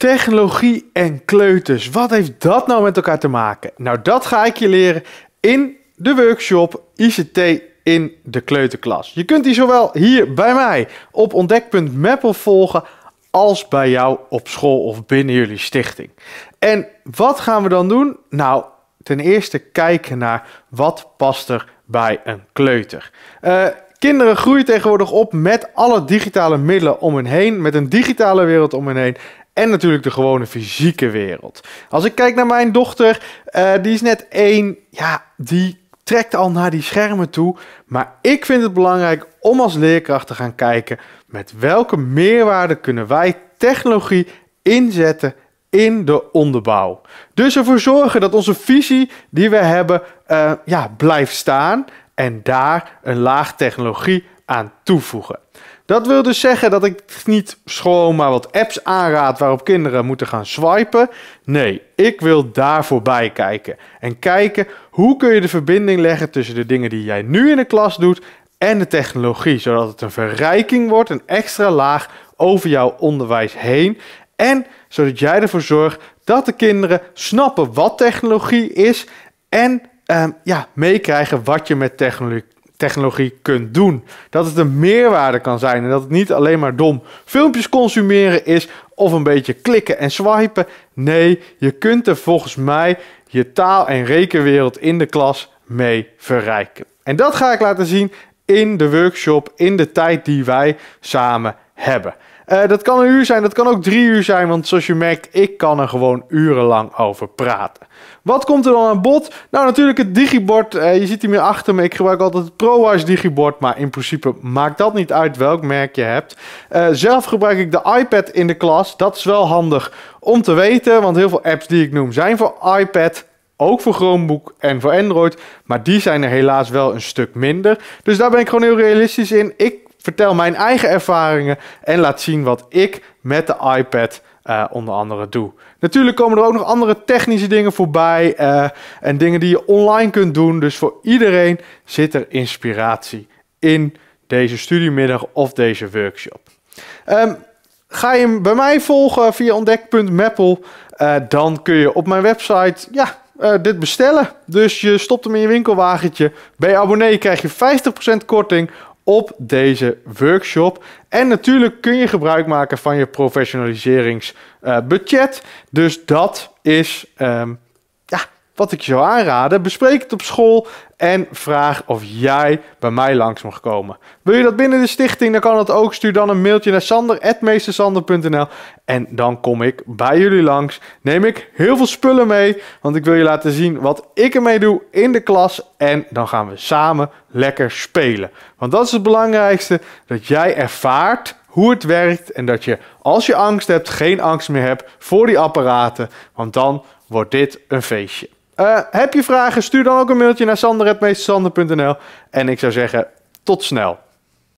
Technologie en kleuters. Wat heeft dat nou met elkaar te maken? Nou, dat ga ik je leren in de workshop ICT in de kleuterklas. Je kunt die zowel hier bij mij op ontdek.maple volgen als bij jou op school of binnen jullie stichting. En wat gaan we dan doen? Nou, ten eerste kijken naar wat past er bij een kleuter. Uh, kinderen groeien tegenwoordig op met alle digitale middelen om hen heen, met een digitale wereld om hen heen. En natuurlijk de gewone fysieke wereld. Als ik kijk naar mijn dochter, eh, die is net één. Ja, die trekt al naar die schermen toe. Maar ik vind het belangrijk om als leerkracht te gaan kijken met welke meerwaarde kunnen wij technologie inzetten in de onderbouw. Dus ervoor zorgen dat onze visie die we hebben eh, ja, blijft staan en daar een laag technologie aan toevoegen. Dat wil dus zeggen dat ik niet schoon maar wat apps aanraad waarop kinderen moeten gaan swipen. Nee, ik wil daar voorbij kijken. En kijken hoe kun je de verbinding leggen tussen de dingen die jij nu in de klas doet en de technologie. Zodat het een verrijking wordt, een extra laag over jouw onderwijs heen. En zodat jij ervoor zorgt dat de kinderen snappen wat technologie is en ehm, ja, meekrijgen wat je met technologie technologie kunt doen. Dat het een meerwaarde kan zijn en dat het niet alleen maar dom filmpjes consumeren is of een beetje klikken en swipen. Nee, je kunt er volgens mij je taal- en rekenwereld in de klas mee verrijken. En dat ga ik laten zien in de workshop, in de tijd die wij samen hebben. Eh, dat kan een uur zijn, dat kan ook drie uur zijn, want zoals je merkt, ik kan er gewoon urenlang over praten. Wat komt er dan aan bod? Nou, natuurlijk het digibord. Eh, je ziet hem hier achter me. Ik gebruik altijd het ProWise digibord, maar in principe maakt dat niet uit welk merk je hebt. Eh, zelf gebruik ik de iPad in de klas. Dat is wel handig om te weten, want heel veel apps die ik noem zijn voor iPad ook voor Chromebook en voor Android. Maar die zijn er helaas wel een stuk minder. Dus daar ben ik gewoon heel realistisch in. Ik vertel mijn eigen ervaringen en laat zien wat ik met de iPad eh, onder andere doe. Natuurlijk komen er ook nog andere technische dingen voorbij eh, en dingen die je online kunt doen. Dus voor iedereen zit er inspiratie in deze studiemiddag of deze workshop. Ehm, ga je hem bij mij volgen via ontdek.maple, eh, dan kun je op mijn website ja, dit bestellen. Dus je stopt hem in je winkelwagentje. Bij je abonnee krijg je 50% korting op deze workshop. En natuurlijk kun je gebruik maken van je professionaliseringsbudget. dus dat is ehm, wat ik je zou aanraden, bespreek het op school en vraag of jij bij mij langs mag komen. Wil je dat binnen de stichting, dan kan dat ook. Stuur dan een mailtje naar sander.meestersander.nl en dan kom ik bij jullie langs. Neem ik heel veel spullen mee, want ik wil je laten zien wat ik ermee doe in de klas. En dan gaan we samen lekker spelen. Want dat is het belangrijkste, dat jij ervaart hoe het werkt en dat je als je angst hebt, geen angst meer hebt voor die apparaten. Want dan wordt dit een feestje. Eh, heb je vragen? Stuur dan ook een mailtje naar sander.meestersander.nl. En ik zou zeggen, tot snel.